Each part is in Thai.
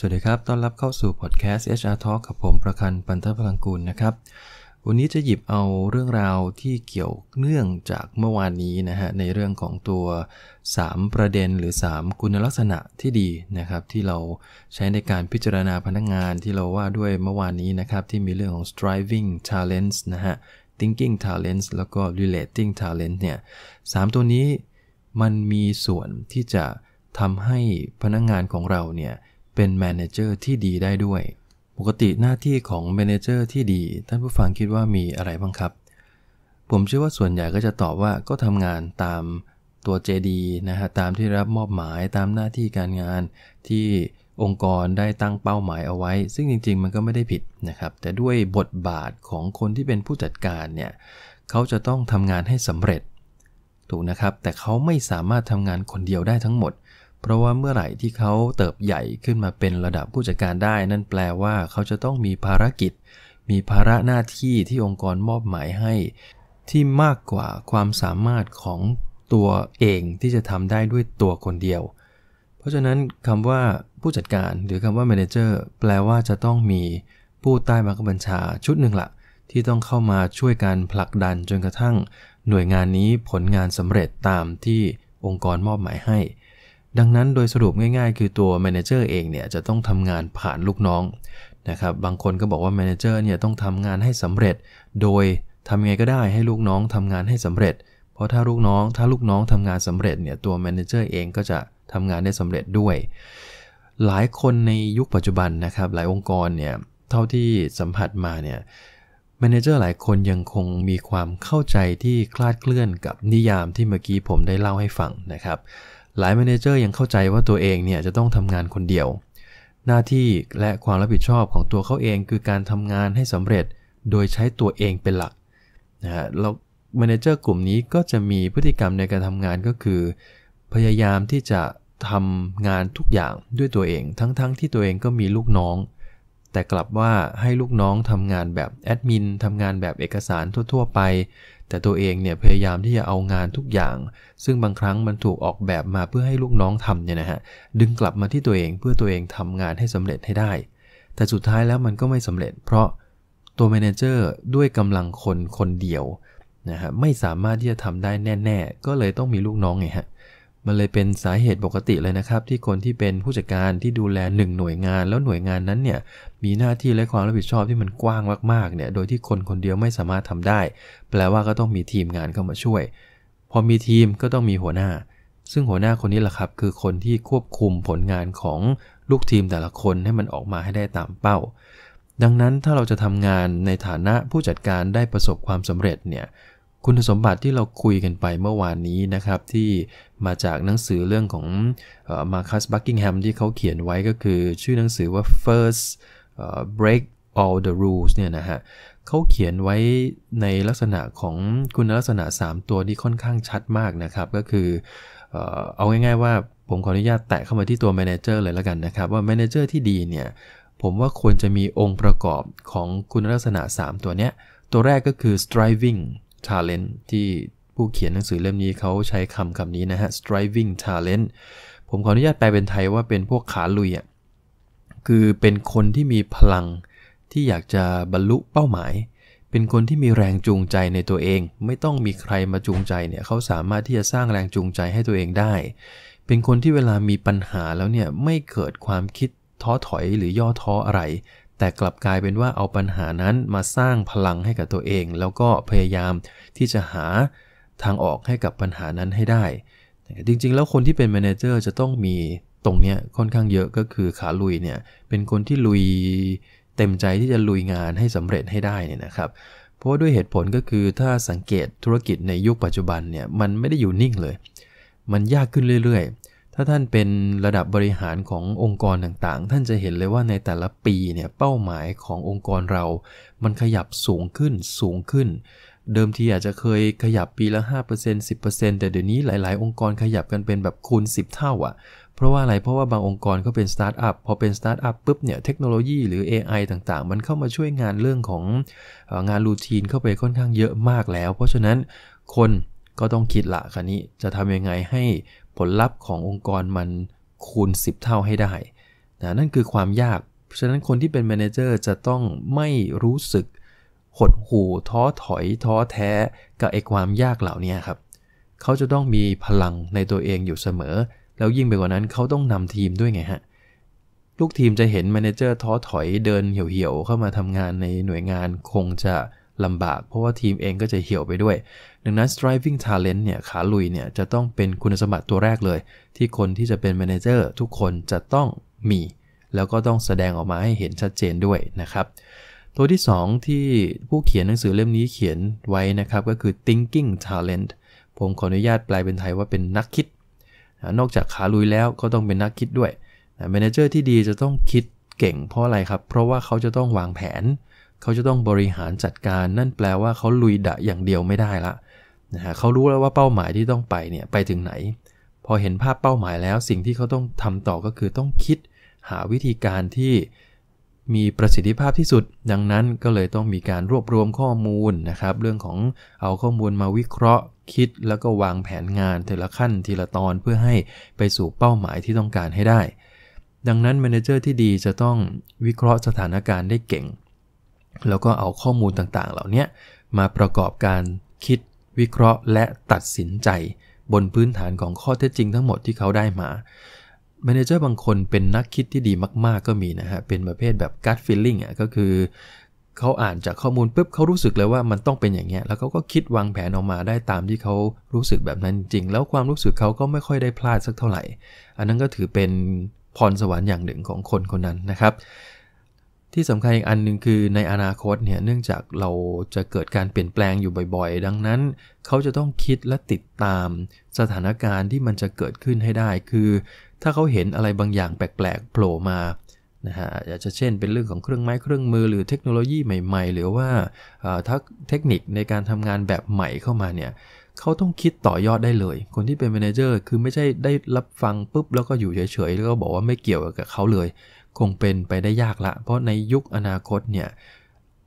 สวัสดีครับ ต้อนรับเข้าสู่พอดแคสต์ HR Talk กับผมประคันปันเทพลังกูลนะครับ วันนี้จะหยิบเอาเรื่องราวที่เกี่ยวเนื่องจากเมื่อวานนี้นะฮะ ในเรื่องของตัว 3 ประเด็นหรือ 3 คุณลักษณะที่ดีนะครับ ที่เราใช้ในการพิจารณาพนักงงานที่เราว่าด้วยเมื่อวานนี้นะครับ ที่มีเรื่องของ striving talents นะฮะ thinking talents แล้วก็ relating talents เนี่ยสตัวนี้มันมีส่วนที่จะทำให้พนักงงานของเราเนี่ยเป็นแมเนเจอร์ที่ดีได้ด้วย ปกติหน้าที่ของแมเนเจอร์ที่ดีท่านผู้ฟังคิดว่ามีอะไรบ้างครับ ผมเชื่อว่าส่วนใหญ่ก็จะตอบว่าก็ทำงานตามตัว JD นะฮะตามที่รับมอบหมายตามหน้าที่การงานที่องค์กรได้ตั้งเป้าหมายเอาไว้ ซึ่งจริงๆ มันก็ไม่ได้ผิดนะครับแต่ด้วยบทบาทของคนที่เป็นผู้จัดการเนี่ยเขาจะต้องทำงานให้สำเร็จถูกนะครับแต่เขาไม่สามารถทำงานคนเดียวได้ทั้งหมดเพราะว่าเมื่อไหร่ที่เขาเติบใหญ่ขึ้นมาเป็นระดับผู้จัดการได้ นั่นแปลว่าเขาจะต้องมีภารกิจ มีภาระหน้าที่ที่องค์กรมอบหมายให้ ที่มากกว่าความสามารถของตัวเองที่จะทำได้ด้วยตัวคนเดียว เพราะฉะนั้นคำว่าผู้จัดการ หรือคำว่าแมเนเจอร์แปลว่าจะต้องมีผู้ใต้บังคับบัญชาชุดหนึ่งละที่ต้องเข้ามาช่วยการผลักดันจนกระทั่ง หน่วยงานนี้ผลงานสำเร็จตามที่องค์กรมอบหมายให้ดังนั้นโดยสรุปง่ายๆคือตัวแมเนเจอร์เองเนี่ยจะต้องทำงานผ่านลูกน้องนะครับบางคนก็บอกว่าแมเนเจอร์เนี่ยต้องทำงานให้สำเร็จ โดยทำยังไงก็ได้ให้ลูกน้องทำงานให้สำเร็จ เพราะถ้าลูกน้องถ้าลูกน้องทำงานสำเร็จเนี่ย ตัวแมเนเจอร์เองก็จะทำงานได้สำเร็จด้วย หลายคนในยุคปัจจุบันนะครับ หลายองค์กรเนี่ย เท่าที่สัมผัสมาเนี่ยแมเนเจอร์หลายคนยังคงมีความเข้าใจที่คลาดเคลื่อนกับนิยามที่เมื่อกี้ผมได้เล่าให้ฟังนะครับหลายแมเนเจอร์ยังเข้าใจว่าตัวเองเนี่ยจะต้องทำงานคนเดียว หน้าที่และความรับผิดชอบของตัวเขาเอง คือการทำงานให้สำเร็จโดยใช้ตัวเองเป็นหลักนะฮะแล้วแมเนเจอร์กลุ่มนี้ก็จะมีพฤติกรรมในการทำงานก็คือพยายามที่จะทำงานทุกอย่างด้วยตัวเอง ทั้งๆทที่ตัวเองก็มีลูกน้อง แต่กลับว่าให้ลูกน้องทำงานแบบแอดมินทำงานแบบเอกสารทั่ว ๆไปแต่ตัวเองเนี่ยพยายามที่จะเอางานทุกอย่าง ซึ่งบางครั้งมันถูกออกแบบมาเพื่อให้ลูกน้องทำเนี่ยนะฮะดึงกลับมาที่ตัวเองเพื่อตัวเองทำงานให้สำเร็จให้ได้ แต่สุดท้ายแล้วมันก็ไม่สำเร็จ เพราะตัวแมเนเจอร์ด้วยกำลังคนคนเดียวนะฮะไม่สามารถที่จะทำได้แน่ๆก็เลยต้องมีลูกน้องไงฮะเมันเลยเป็นสาเหตุปกติเลยนะครับ ที่คนที่เป็นผู้จัดการที่ดูแลหนึ่งหน่วยงาน แล้วหน่วยงานนั้นเนี่ยมีหน้าที่และความรับผิดชอบที่มันกว้างมาก ๆ เนี่ย โดยที่คนคนเดียวไม่สามารถทำได้ แปลว่าก็ต้องมีทีมงานเข้ามาช่วย พอมีทีมก็ต้องมีหัวหน้า ซึ่งหัวหน้าคนนี้แหละครับ คือคนที่ควบคุมผลงานของลูกทีมแต่ละคนให้มันออกมาให้ได้ตามเป้า ดังนั้นถ้าเราจะทำงานในฐานะผู้จัดการได้ประสบความสำเร็จเนี่ยคุณสมบัติที่เราคุยกันไปเมื่อวานนี้นะครับ ที่มาจากหนังสือเรื่องของมาคัสบักกิงแฮมที่เขาเขียนไว้ก็คือชื่อหนังสือว่า first break all the rules เนี่ยนะฮะเขาเขียนไว้ในลักษณะของคุณลักษณะ 3 ตัวที่ค่อนข้างชัดมากนะครับ ก็คือเอาง่ายๆว่าผมขออนุญาตแตะเข้ามาที่ตัวแมเนเจอร์เลยแล้วกันนะครับ ว่าแมเนเจอร์ที่ดีเนี่ย ผมว่าควรจะมีองค์ประกอบของคุณลักษณะ 3 ตัวเนี้ยตัวแรกก็คือ striving talent ที่ผู้เขียนหนังสือเล่มนี้เขาใช้คำคำนี้นะฮะ striving talent ผมขออนุญาตแปลเป็นไทยว่าเป็นพวกขาลุยอ่ะ คือเป็นคนที่มีพลังที่อยากจะบรรลุเป้าหมาย เป็นคนที่มีแรงจูงใจในตัวเอง ไม่ต้องมีใครมาจูงใจเนี่ยเขาสามารถที่จะสร้างแรงจูงใจให้ตัวเองได้ เป็นคนที่เวลามีปัญหาแล้วเนี่ยไม่เกิดความคิดท้อถอยหรือย่อท้ออะไรแต่กลับกลายเป็นว่าเอาปัญหานั้นมาสร้างพลังให้กับตัวเอง แล้วก็พยายามที่จะหาทางออกให้กับปัญหานั้นให้ได้ จริงๆ แล้วคนที่เป็นแมเนเจอร์จะต้องมีตรงเนี้ยค่อนข้างเยอะก็คือขาลุยเนี่ยเป็นคนที่ลุยเต็มใจที่จะลุยงานให้สำเร็จให้ได้เนี่ยนะครับเพราะด้วยเหตุผลก็คือถ้าสังเกตธุรกิจในยุคปัจจุบันเนี่ยมันไม่ได้อยู่นิ่งเลย มันยากขึ้นเรื่อยๆถ้าท่านเป็นระดับบริหารขององค์กรต่างๆ ท่านจะเห็นเลยว่าในแต่ละปีเนี่ยเป้าหมายขององค์กรเรา มันขยับสูงขึ้นสูงขึ้น เดิมทีอาจจะเคยขยับปีละ 5% 10%แต่เดี๋ยวนี้หลายๆองค์กรขยับกันเป็นแบบคูณ 10 เท่าอะ่ะ เพราะว่าอะไร เพราะว่าบางองค์กรเขาเป็นสตาร์ทอัพพอเป็นสตาร์ทอัพปุ๊บเนี่ย เทคโนโลยีหรือ AI ต่างๆ มันเข้ามาช่วยงานเรื่องของงานรูทีนเข้าไปค่อนข้างเยอะมากแล้ว เพราะฉะนั้นคนก็ต้องคิดละคันนี้ จะทำยังไงให้ผลลัพธ์ขององค์กรมันคูณ10เท่าให้ได้นะนั่นคือความยากเพราะฉะนั้นคนที่เป็นแมเนเจอร์จะต้องไม่รู้สึกหดหู่ท้อถอย ท้อแท้กับไอ้ความยากเหล่านี้ครับ เขาจะต้องมีพลังในตัวเองอยู่เสมอ แล้วยิ่งไปกว่านั้นเขาต้องนำทีมด้วยไงฮะลูกทีมจะเห็น แมเนเจอร์ท้อถอยเดินเหี่ยวๆ เข้ามาทำงานในหน่วยงานคงจะลำบากเพราะว่าทีมเองก็จะเหี่ยวไปด้วย ดังนั้น striving talent เนี่ย ขาลุย เนี่ย จะต้องเป็นคุณสมบัติตัวแรกเลย ที่คนที่จะเป็น manager ทุกคนจะต้องมี แล้วก็ต้องแสดงออกมาให้เห็นชัดเจนด้วยนะครับ ตัวที่2ที่ผู้เขียนหนังสือเล่มนี้เขียนไว้นะครับ ก็คือ thinking talent ผมขออนุญาตแปลเป็นไทยว่าเป็นนักคิด นอกจากขาลุยแล้วก็ต้องเป็นนักคิดด้วย manager ที่ดีจะต้องคิดเก่งเพราะอะไรครับ เพราะว่าเขาจะต้องวางแผนเขาจะต้องบริหารจัดการ นั่นแปลว่าเขาลุยดะอย่างเดียวไม่ได้ละนะฮะ เขารู้แล้วว่าเป้าหมายที่ต้องไปเนี่ยไปถึงไหน พอเห็นภาพเป้าหมายแล้วสิ่งที่เขาต้องทำต่อก็คือต้องคิด หาวิธีการที่มีประสิทธิภาพที่สุด ดังนั้นก็เลยต้องมีการรวบรวมข้อมูลนะครับเรื่องของเอาข้อมูลมาวิเคราะห์ คิดแล้วก็วางแผนงานแต่ละขั้นทีละตอนเพื่อให้ไปสู่เป้าหมายที่ต้องการให้ได้ ดังนั้นแมเนเจอร์ที่ดีจะต้องวิเคราะห์สถานการณ์ได้เก่งแล้วก็เอาข้อมูลต่างๆเหล่านี้มาประกอบการคิดวิเคราะห์และตัดสินใจ บนพื้นฐานของข้อเท็จจริงทั้งหมดที่เขาได้มา แมเนเจอร์บางคนเป็นนักคิดที่ดีมากๆก็มีนะฮะ เป็นประเภทแบบ gut feeling อ่ะ ก็คือ เขาอ่านจากข้อมูลปุ๊บเขารู้สึกเลยว่ามันต้องเป็นอย่างเงี้ย แล้วเขาก็คิดวางแผนออกมาได้ตามที่เขารู้สึกแบบนั้นจริง แล้วความรู้สึกเขาก็ไม่ค่อยได้พลาดสักเท่าไหร่ อันนั้นก็ถือเป็นพรสวรรค์อย่างหนึ่งของคนคนนั้นนะครับที่สำคัญอีกอันหนึ่งคือในอนาคตเนี่ย เนื่องจากเราจะเกิดการเปลี่ยนแปลงอยู่บ่อยๆ ดังนั้นเขาจะต้องคิดและติดตามสถานการณ์ที่มันจะเกิดขึ้นให้ได้คือ ถ้าเขาเห็นอะไรบางอย่างแปลกๆโผล่มานะฮะอาจจะเช่นเป็นเรื่องของเครื่องไม้เครื่องมือ หรือเทคโนโลยีใหม่ๆ หรือว่าทักเทคนิคในการทำงานแบบใหม่เข้ามาเนี่ยเขาต้องคิดต่อยอดได้เลย คนที่เป็นแมเนเจอร์คือไม่ใช่ได้รับฟังปุ๊บแล้วก็อยู่เฉยๆแล้วก็บอกว่าไม่เกี่ยวกับเขาเลยคงเป็นไปได้ยากละ เพราะในยุคอนาคตเนี่ย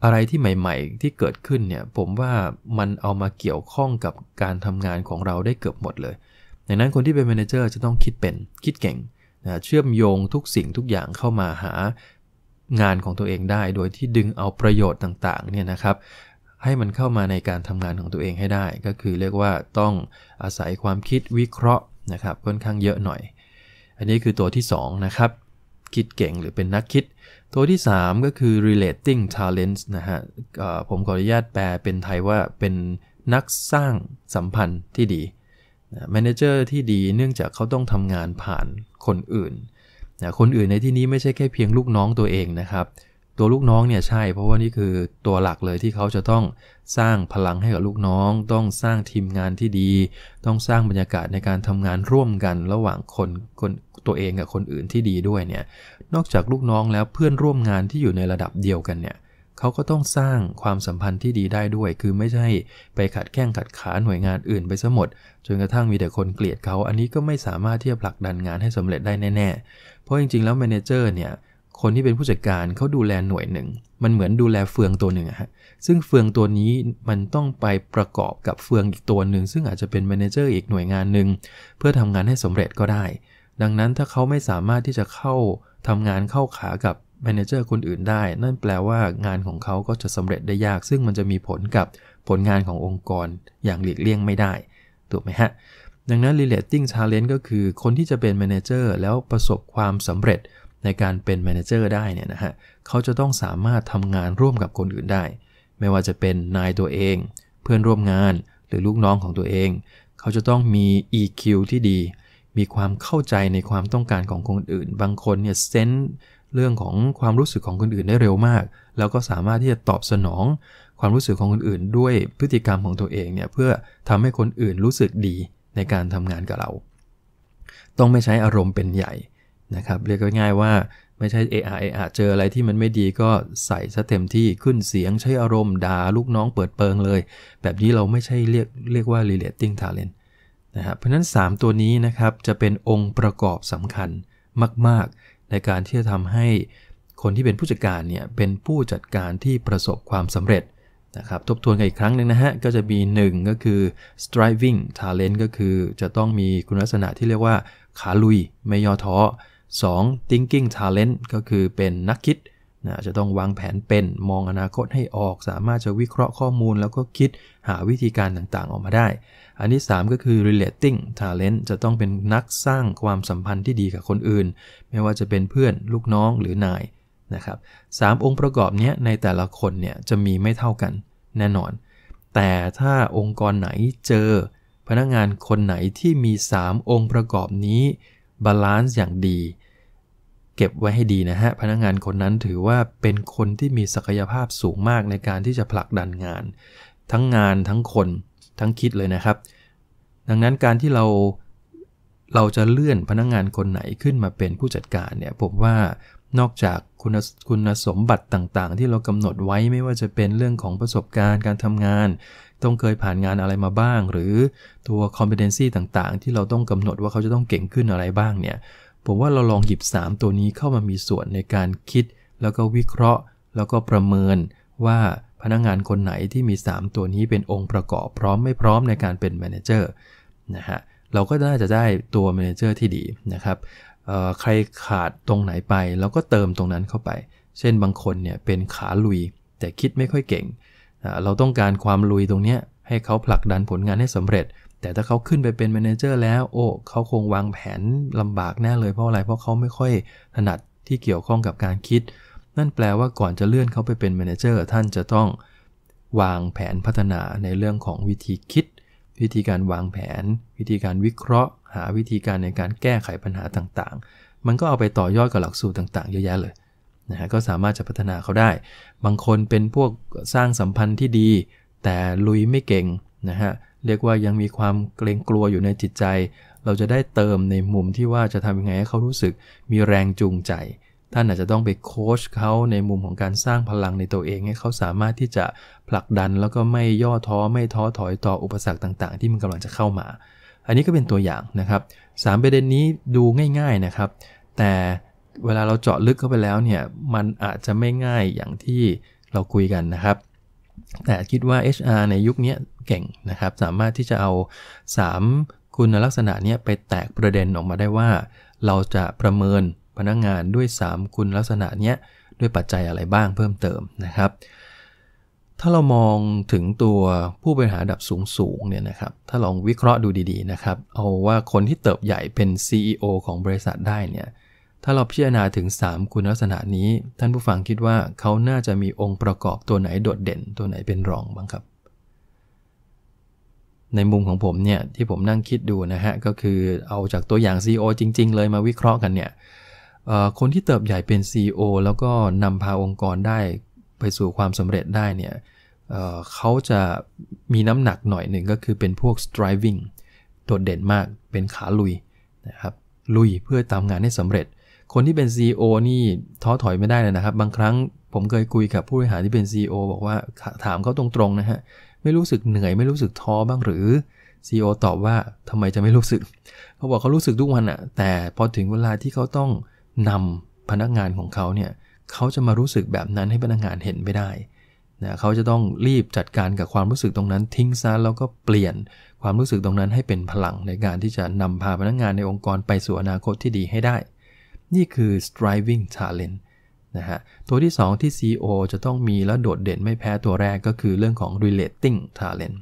อะไรที่ใหม่ ๆ ที่เกิดขึ้นเนี่ยผมว่ามันเอามาเกี่ยวข้องกับการทำงานของเราได้เกือบหมดเลย ดังนั้นคนที่เป็นแมเนเจอร์จะต้องคิดเป็นคิดเก่งนะเชื่อมโยงทุกสิ่งทุกอย่างเข้ามาหางานของตัวเองได้ โดยที่ดึงเอาประโยชน์ต่างๆเนี่ยนะครับ ให้มันเข้ามาในการทำงานของตัวเองให้ได้ ก็คือเรียกว่าต้องอาศัยความคิดวิเคราะห์นะครับ ค่อนข้างเยอะหน่อย อันนี้คือตัวที่ 2 นะครับคิดเก่งหรือเป็นนักคิด ตัวที่ 3 ก็คือ relating talents นะฮะผมขออนุญาตแปลเป็นไทยว่าเป็นนักสร้างสัมพันธ์ที่ดี แมเ a เจอร์ที่ดีเนื่องจากเขาต้องทำงานผ่านคนอื่นนะคนอื่นในที่นี้ไม่ใช่แค่เพียงลูกน้องตัวเองนะครับตัวลูกน้องเนี่ยใช่ เพราะว่านี่คือตัวหลักเลยที่เขาจะต้องสร้างพลังให้กับลูกน้อง ต้องสร้างทีมงานที่ดี ต้องสร้างบรรยากาศในการทำงานร่วมกันระหว่างคนคนตัวเองกับคนอื่นที่ดีด้วยเนี่ยนอกจากลูกน้องแล้วเพื่อนร่วมงานที่อยู่ในระดับเดียวกันเนี่ยเขาก็ต้องสร้างความสัมพันธ์ที่ดีได้ด้วย คือไม่ใช่ไปขัดแข้งขัดขาหน่วยงานอื่นไปซะหมดจนกระทั่งมีแต่คนเกลียดเขาอันนี้ก็ไม่สามารถที่จะผลักดันงานให้สำเร็จได้แน่ๆเพราะจริงๆ แล้วแมเนเจอร์เนี่ยคนที่เป็นผู้จัดการเขาดูแลหน่วยหนึ่ง มันเหมือนดูแลเฟืองตัวหนึ่งอะฮะซึ่งเฟืองตัวนี้มันต้องไปประกอบกับเฟืองอีกตัวหนึ่ง ซึ่งอาจจะเป็นแมเนเจอร์อีกหน่วยงานหนึ่งเพื่อทำงานให้สำเร็จก็ได้ ดังนั้นถ้าเขาไม่สามารถที่จะเข้าทำงานเข้าขากับแมเนเจอร์คนอื่นได้ นั่นแปลว่างานของเขาก็จะสำเร็จได้ยาก ซึ่งมันจะมีผลกับผลงานขององค์กรอย่างหลีกเลี่ยงไม่ได้ถูกไหมฮะ ดังนั้น relating challenge ก็คือ คนที่จะเป็นแมเนเจอร์แล้วประสบความสำเร็จในการเป็นแมเนเจอร์ได้เนี่ยนะฮะ เขาจะต้องสามารถทำงานร่วมกับคนอื่นได้ ไม่ว่าจะเป็นนายตัวเอง เพื่อนร่วมงาน หรือลูกน้องของตัวเอง เขาจะต้องมี EQ ที่ดี มีความเข้าใจในความต้องการของคนอื่น บางคนเนี่ยเซนเรื่องของความรู้สึกของคนอื่นได้เร็วมาก แล้วก็สามารถที่จะตอบสนองความรู้สึกของคนอื่นด้วยพฤติกรรมของตัวเองเนี่ยเพื่อทำให้คนอื่นรู้สึกดีในการทำงานกับเรา ต้องไม่ใช้อารมณ์เป็นใหญ่นะครับเรียกง่ายๆว่าไม่ใช่เออ i เออเจออะไรที่มันไม่ดีก็ใส่ซะเต็มที่ขึ้นเสียงใช้อารมณ์ด่าลูกน้องเปิดเปิงเลย แบบนี้เราไม่ใช่เรียกเรียกว่า relating talent นะครับเพราะนั้น 3 ตัวนี้นะครับจะเป็นองค์ประกอบสำคัญมากๆในการที่จะทำให้คนที่เป็นผู้จัดการเนี่ยเป็นผู้จัดการที่ประสบความสำเร็จนะครับทบทวนกันอีกครั้งหนึ่งนะฮะก็จะมี 1 ก็คือ striving talent ก็คือจะต้องมีคุณลักษณะที่เรียกว่าขาลุยไม่ย่อท้อ 2. thinking talent ก็คือเป็นนักคิดนะจะต้องวางแผนเป็นมองอนาคตให้ออก สามารถจะวิเคราะห์ข้อมูลแล้วก็คิดหาวิธีการต่างๆออกมาได้ อันที่3ก็คือ relating talent จะต้องเป็นนักสร้างความสัมพันธ์ที่ดีกับคนอื่น ไม่ว่าจะเป็นเพื่อนลูกน้องหรือนายนะครับสองค์ประกอบนี้ในแต่ละคนเนี่ยจะมีไม่เท่ากันแน่นอน แต่ถ้าองค์กรไหนเจอ พนักงานคนไหนที่มี 3 องค์ประกอบนี้บาลานซ์อย่างดีเก็บไว้ให้ดีนะฮะ พนักงานคนนั้นถือว่าเป็นคนที่มีศักยภาพสูงมากในการที่จะผลักดันงาน ทั้งงานทั้งคนทั้งคิดเลยนะครับ ดังนั้นการที่เราเราจะเลื่อนพนักงงานคนไหนขึ้นมาเป็นผู้จัดการเนี่ยผมว่านอกจากคุณคุณสมบัติต่างๆ ที่เรากำหนดไว้ไม่ว่าจะเป็นเรื่องของประสบการณ์การทำงาน ต้องเคยผ่านงานอะไรมาบ้าง หรือตัว competency ต่างๆ ที่เราต้องกำหนดว่าเขาจะต้องเก่งขึ้นอะไรบ้างเนี่ยผมว่าเราลองหยิบ3 ตัวนี้เข้ามามีส่วนในการคิดแล้วก็วิเคราะห์ แล้วก็ประเมินว่าพนักงงานคนไหนที่มี 3 ตัวนี้เป็นองค์ประกอบพร้อมไม่พร้อมในการเป็นแมเนเจอร์นะฮะเราก็น่าจะได้ตัวแมเนเจอร์ที่ดีนะครับใครขาดตรงไหนไปเราก็เติมตรงนั้นเข้าไป เช่นบางคนเนี่ยเป็นขาลุยแต่คิดไม่ค่อยเก่งเราต้องการความลุยตรงนี้ให้เขาผลักดันผลงานให้สำเร็จแต่ถ้าเขาขึ้นไปเป็นแมเนเจอร์แล้วโอ้เขาคงวางแผนลำบากแน่เลยเพราะอะไรเพราะเขาไม่ค่อย ถนัดที่เกี่ยวข้องกับการคิด นั่นแปลว่าก่อนจะเลื่อนเขาไปเป็นแมเนเจอร์ท่านจะต้อง วางแผนพัฒนาในเรื่องของวิธีคิด วิธีการวางแผน วิธีการวิเคราะห์ หาวิธีการในการแก้ไขปัญหาต่างๆ มันก็เอาไปต่อยอดกับหลักสูตรต่างๆเยอะแยะเลยนะฮะก็สามารถจะพัฒนาเขาได้ บางคนเป็นพวกสร้างสัมพันธ์ที่ดี แต่ลุยไม่เก่งนะฮะเรียกว่ายังมีความเกรงกลัวอยู่ในจิตใจ เราจะได้เติมในมุมที่ว่าจะทำยังไงให้เขารู้สึกมีแรงจูงใจ ท่านอาจจะต้องไปโค้ชเขา ในมุมของการสร้างพลังในตัวเองให้เขาสามารถที่จะผลักดัน แล้วก็ไม่ย่อท้อไม่ท้อถอยต่ออุปสรรคต่าง ๆ ที่มันกำลังจะเข้ามา อันนี้ก็เป็นตัวอย่างนะครับ3ประเด็นนี้ดูง่ายๆนะครับ แต่เวลาเราเจาะลึกเข้าไปแล้วเนี่ยมันอาจจะไม่ง่ายอย่างที่เราคุยกันนะครับแต่คิดว่า HR ในยุคนี้เก่งนะครับ สามารถที่จะเอา 3 คุณลักษณะนี้ไปแตกประเด็นออกมาได้ว่า เราจะประเมินพนักงงานด้วย 3 คุณลักษณะนี้ด้วยปัจจัยอะไรบ้างเพิ่มเติมนะครับ ถ้าเรามองถึงตัวผู้บริหารดับสูงสูงเนี่ยนะครับ ถ้าลองวิเคราะห์ดูดีๆนะครับเอาว่าคนที่เติบใหญ่เป็น CEO ของบริษัทได้เนี่ยถ้าเราพิจารณาถึง 3 คุณลักษณะนี้ ท่านผู้ฟังคิดว่าเขาน่าจะมีองค์ประกอบตัวไหนโดดเด่น ตัวไหนเป็นรองบ้างครับ ในมุมของผมเนี่ย ที่ผมนั่งคิดดูนะฮะ ก็คือเอาจากตัวอย่าง CEO จริง ๆ เลยมาวิเคราะห์กันเนี่ยคนที่เติบใหญ่เป็น CEO แล้วก็นำพาองค์กรได้ไปสู่ความสำเร็จได้เนี่ยเเขาจะมีน้ำหนักหน่อยหนึ่งก็คือเป็นพวก striving โดดเด่นมากเป็นขาลุยนะครับลุยเพื่อตามงานให้สำเร็จคนที่เป็น CEO นี่ท้อถอยไม่ได้เลยนะครับ บางครั้งผมเคยคุยกับผู้บริหารที่เป็น CEO บอกว่าถามเขาตรงๆนะฮะ ไม่รู้สึกเหนื่อยไม่รู้สึกท้อบ้างหรือ CEO ตอบว่าทำไมจะไม่รู้สึกเขาบอกเขารู้สึกทุกวันอะแต่พอถึงเวลาที่เขาต้องนำพนักงานของเขาเนี่ยเขาจะมารู้สึกแบบนั้นให้พนักงานเห็นไม่ได้นะเขาจะต้องรีบจัดการกับความรู้สึกตรงนั้น ทิ้งซะแล้วก็เปลี่ยนความรู้สึกตรงนั้นให้เป็นพลังในการที่จะนำพาพนักงานในองค์กรไปสู่อนาคตที่ดีให้ได้นี่คือ striving talent นะฮะ ตัวที่ 2 ที่ CEO จะต้องมีแล้วโดดเด่นไม่แพ้ตัวแรกก็คือเรื่องของ relating talent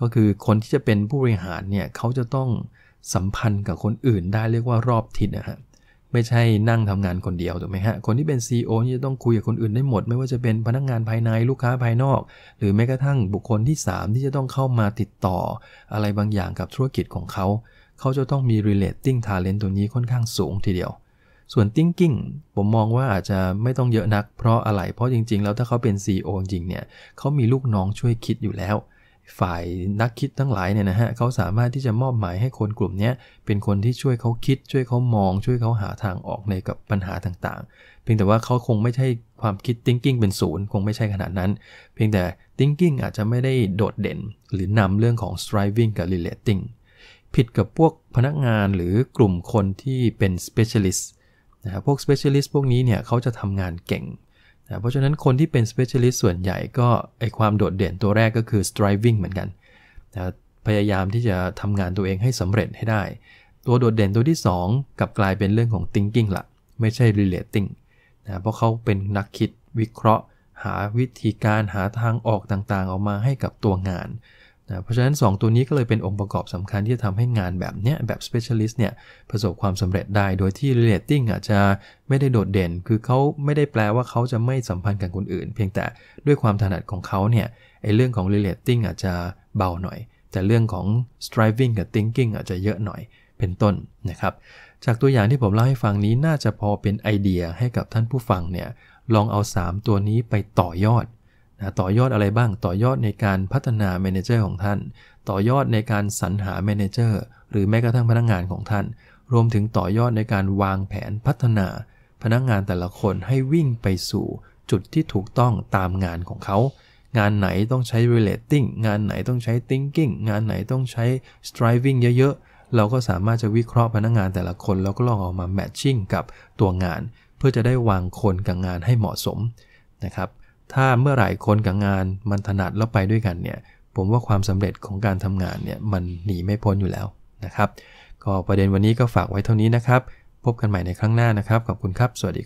ก็คือคนที่จะเป็นผู้บริหารเนี่ยเขาจะต้องสัมพันธ์กับคนอื่นได้เรียกว่ารอบทิศนะฮะ ไม่ใช่นั่งทำงานคนเดียวถูกไหมฮะ คนที่เป็น CEO นี่จะต้องคุยกับคนอื่นได้หมด ไม่ว่าจะเป็นพนักงงานภายในลูกค้าภายนอก หรือแม้กระทั่งบุคคลที่ 3 ที่จะต้องเข้ามาติดต่ออะไรบางอย่างกับธุรกิจของเขา เขาจะต้องมี relating talent ตัวนี้ค่อนข้างสูงทีเดียวส่วนติ้งกิ้งผมมองว่าอาจจะไม่ต้องเยอะนักเพราะอะไร เพราะจริงๆ แล้วถ้าเขาเป็น c ีอจริงเนี่ย เขามีลูกน้องช่วยคิดอยู่แล้วฝ่ายนักคิดทั้งหลายเนี่ยนะฮะเขาสามารถที่จะมอบหมายให้คนกลุ่มนี้เป็นคนที่ช่วยเขาคิดช่วยเขามองช่วยเขาหาทางออกในกับปัญหาต่างๆ เพียงแต่ว่าเขาคงไม่ใช่ความคิดติ้งกิ้งเป็นศูนย์คงไม่ใช่ขนาดนั้น เพียงแต่ติ้งกิ้งอาจจะไม่ได้โดดเด่นหรือนำเรื่องของ striving กับ relating ผิดกับพวกพนักงานหรือกลุ่มคนที่เป็น specialist นะพวก specialist พวกนี้เนี่ยเขาจะทำงานเก่งนะเพราะฉะนั้นคนที่เป็น specialist ส่วนใหญ่ก็ไอความโดดเด่นตัวแรกก็คือ striving เหมือนกันนะพยายามที่จะทำงานตัวเองให้สำเร็จให้ได้ ตัวโดดเด่นตัวที่ 2กับกลายเป็นเรื่องของ thinking ละ ไม่ใช่ relating นะเพราะเขาเป็นนักคิดวิเคราะห์ หาวิธีการหาทางออกต่างๆ ออกมาให้กับตัวงานนะเพราะฉะนั้น 2 ตัวนี้ก็เลยเป็นองค์ประกอบสำคัญที่จะทำให้งานแบบเนี้ย แบบ specialist เนี่ยประสบความสำเร็จได้โดยที่ relating อาจจะไม่ได้โดดเด่น คือเขาไม่ได้แปลว่าเขาจะไม่สัมพันธ์กับคนอื่น เพียงแต่ด้วยความถนัดของเขาเนี่ยไอเรื่องของ relating อาจจะเบาหน่อย แต่เรื่องของ striving กับ thinking อาจจะเยอะหน่อยเป็นต้นนะครับจากตัวอย่างที่ผมเล่าให้ฟังนี้น่าจะพอเป็นไอเดียให้กับท่านผู้ฟังเนี่ยลองเอา 3 ตัวนี้ไปต่อยอดนะต่อยอดอะไรบ้างต่อยอดในการพัฒนาแมเนเจอร์ของท่านต่อยอดในการสรรหาแมเนเจอร์หรือแม้กระทั่งพนักงงานของท่าน รวมถึงต่อยอดในการวางแผนพัฒนา พนักงงานแต่ละคนให้วิ่งไปสู่ จุดที่ถูกต้องตามงานของเขา งานไหนต้องใช้ relating งานไหนต้องใช้ thinking งานไหนต้องใช้ striving เยอะ ๆ เราก็สามารถจะวิเคราะห์พนักงงานแต่ละคน แล้วก็ลองเอามา matching กับตัวงาน เพื่อจะได้วางคนกับงานให้เหมาะสมนะครับถ้าเมื่อไหร่คนกับงานมันถนัดแล้วไปด้วยกันเนี่ย ผมว่าความสำเร็จของการทำงานเนี่ยมันหนีไม่พ้นอยู่แล้วนะครับก็ประเด็นวันนี้ก็ฝากไว้เท่านี้นะครับ พบกันใหม่ในครั้งหน้านะครับ ขอบคุณครับสวัสดี